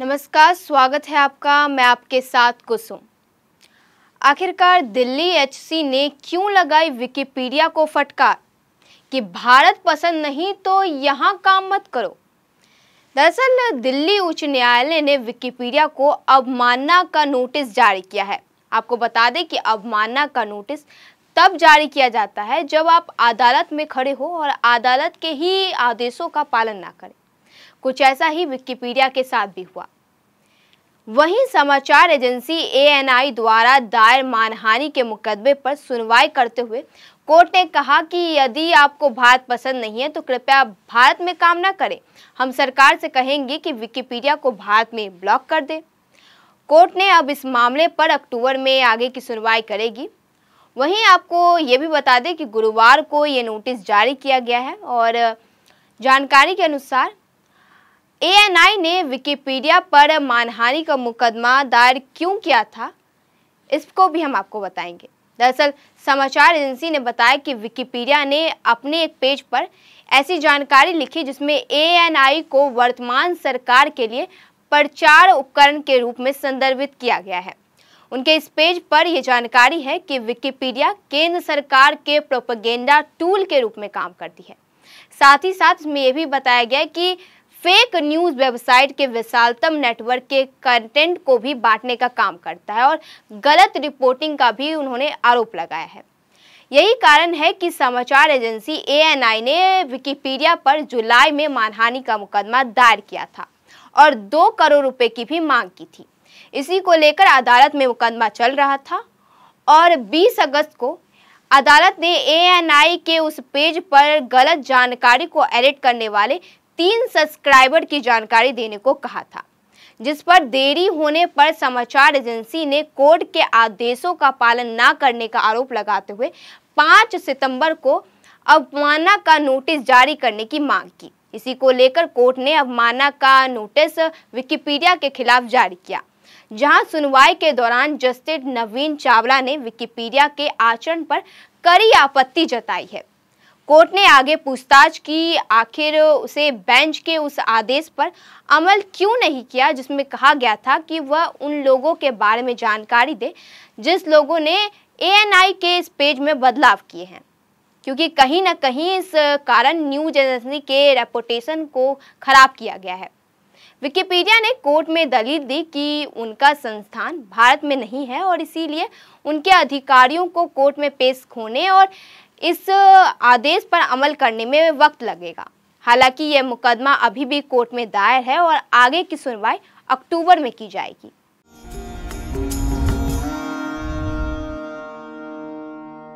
नमस्कार स्वागत है आपका मैं आपके साथ कुसुम आखिरकार दिल्ली एचसी ने क्यों लगाई विकिपीडिया को फटकार कि भारत पसंद नहीं तो यहाँ काम मत करो दरअसल दिल्ली उच्च न्यायालय ने विकिपीडिया को अवमानना का नोटिस जारी किया है आपको बता दें कि अवमानना का नोटिस तब जारी किया जाता है जब आप अदालत में खड़े हो और अदालत के ही आदेशों का पालन ना करें कुछ ऐसा ही विकिपीडिया के साथ भी हुआ वहीं समाचार एजेंसी एएनआई द्वारा दायर मानहानि के मुकदमे पर सुनवाई करते हुए कोर्ट ने कहा कि यदि आपको भारत पसंद नहीं है तो कृपया भारत में काम न करें हम सरकार से कहेंगे कि विकिपीडिया को भारत में ब्लॉक कर दें कोर्ट ने अब इस मामले पर अक्टूबर में आगे की सुनवाई करेगी वहीं आपको ये भी बता दें कि गुरुवार को ये नोटिस जारी किया गया है और जानकारी के अनुसार सीबीआई ने विकिपीडिया पर मानहानि का मुकदमा दायर क्यों किया था इसको भी हम आपको बताएंगे दरअसल समाचार एजेंसी ने बताया कि विकिपीडिया ने अपने एक पेज पर ऐसी जानकारी लिखी जिसमें एएनआई को वर्तमान सरकार के लिए प्रचार उपकरण के रूप में संदर्भित किया गया है उनके इस पेज पर यह जानकारी है कि विकिपीडिया केंद्र सरकार के प्रोपेगेंडा टूल के रूप में काम करती है साथ ही साथ इसमें यह भी बताया गया कि फेक न्यूज़ वेबसाइट के विशालतम नेटवर्क के कंटेंट को भी बांटने का काम करता है और गलत रिपोर्टिंग का भी उन्होंने आरोप लगाया है यही कारण है कि समाचार एजेंसी एएनआई ने विकिपीडिया पर जुलाई में मानहानि का मुकदमा दायर किया था और दो करोड़ रुपए की भी मांग की थी इसी को लेकर अदालत में मुकदमा चल रहा था और 20 अगस्त को अदालत ने एएनआई के उस पेज पर गलत जानकारी को एडिट करने वाले तीन सब्सक्राइबर की जानकारी देने को कहा था जिस पर देरी होने पर समाचार एजेंसी ने कोर्ट के आदेशों का पालन ना करने का आरोप लगाते हुए 5 सितंबर को अवमानना का नोटिस जारी करने की मांग की इसी को लेकर कोर्ट ने अवमानना का नोटिस विकिपीडिया के खिलाफ जारी किया जहां सुनवाई के दौरान जस्टिस नवीन चावला ने विकिपीडिया के आचरण पर कड़ी आपत्ति जताई है कोर्ट ने आगे पूछताछ की आखिर उसे बेंच के उस आदेश पर अमल क्यों नहीं किया जिसमें कहा गया था कि वह उन लोगों के बारे में जानकारी दे जिस लोगों ने एएनआई के इस पेज में बदलाव किए हैं क्योंकि कहीं ना कहीं इस कारण न्यूज एजेंसी के रेपोटेशन को खराब किया गया है विकिपीडिया ने कोर्ट में दलील दी कि उनका संस्थान भारत में नहीं है और इसीलिए उनके अधिकारियों को कोर्ट में पेश होने और इस आदेश पर अमल करने में वक्त लगेगा हालांकि यह मुकदमा अभी भी कोर्ट में दायर है और आगे की सुनवाई अक्टूबर में की जाएगी